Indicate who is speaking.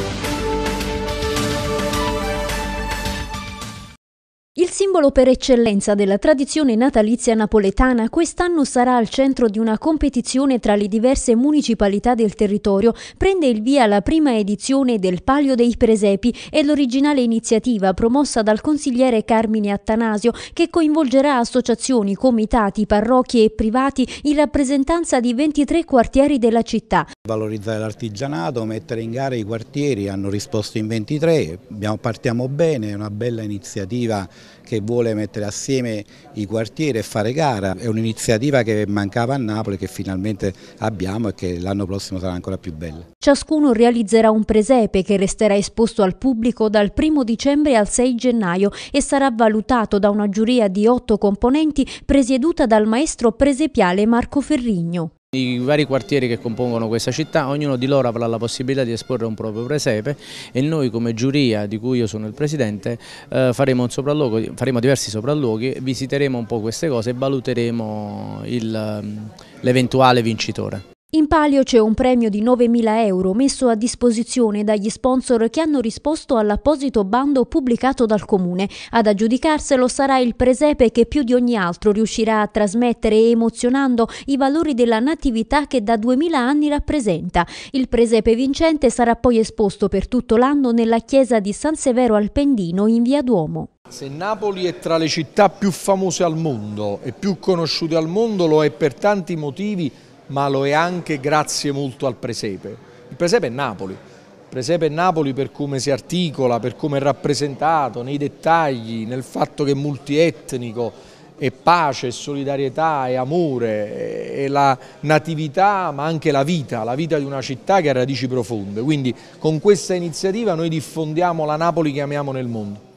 Speaker 1: Thank you. Il simbolo per eccellenza della tradizione natalizia napoletana quest'anno sarà al centro di una competizione tra le diverse municipalità del territorio. Prende il via la prima edizione del Palio dei Presepi e l'originale iniziativa promossa dal consigliere Carmine Attanasio che coinvolgerà associazioni, comitati, parrocchie e privati in rappresentanza di 23 quartieri della città.
Speaker 2: Valorizzare l'artigianato, mettere in gara i quartieri, hanno risposto in 23, partiamo bene, è una bella iniziativa che vuole mettere assieme i quartieri e fare gara. È un'iniziativa che mancava a Napoli che finalmente abbiamo e che l'anno prossimo sarà ancora più bella.
Speaker 1: Ciascuno realizzerà un presepe che resterà esposto al pubblico dal 1 dicembre al 6 gennaio e sarà valutato da una giuria di otto componenti presieduta dal maestro presepiale Marco Ferrigno.
Speaker 3: I vari quartieri che compongono questa città, ognuno di loro avrà la possibilità di esporre un proprio presepe e noi come giuria, di cui io sono il presidente, eh, faremo, faremo diversi sopralluoghi, visiteremo un po' queste cose e valuteremo mm, l'eventuale vincitore
Speaker 1: palio c'è un premio di 9.000 euro messo a disposizione dagli sponsor che hanno risposto all'apposito bando pubblicato dal Comune. Ad aggiudicarselo sarà il presepe che più di ogni altro riuscirà a trasmettere emozionando i valori della natività che da 2.000 anni rappresenta. Il presepe vincente sarà poi esposto per tutto l'anno nella chiesa di San Severo al Pendino in via Duomo.
Speaker 4: Se Napoli è tra le città più famose al mondo e più conosciute al mondo lo è per tanti motivi ma lo è anche grazie molto al presepe. Il presepe è Napoli, il presepe è Napoli per come si articola, per come è rappresentato, nei dettagli, nel fatto che è multietnico, è pace, è solidarietà, è amore, è la natività ma anche la vita, la vita di una città che ha radici profonde. Quindi con questa iniziativa noi diffondiamo la Napoli che amiamo nel mondo.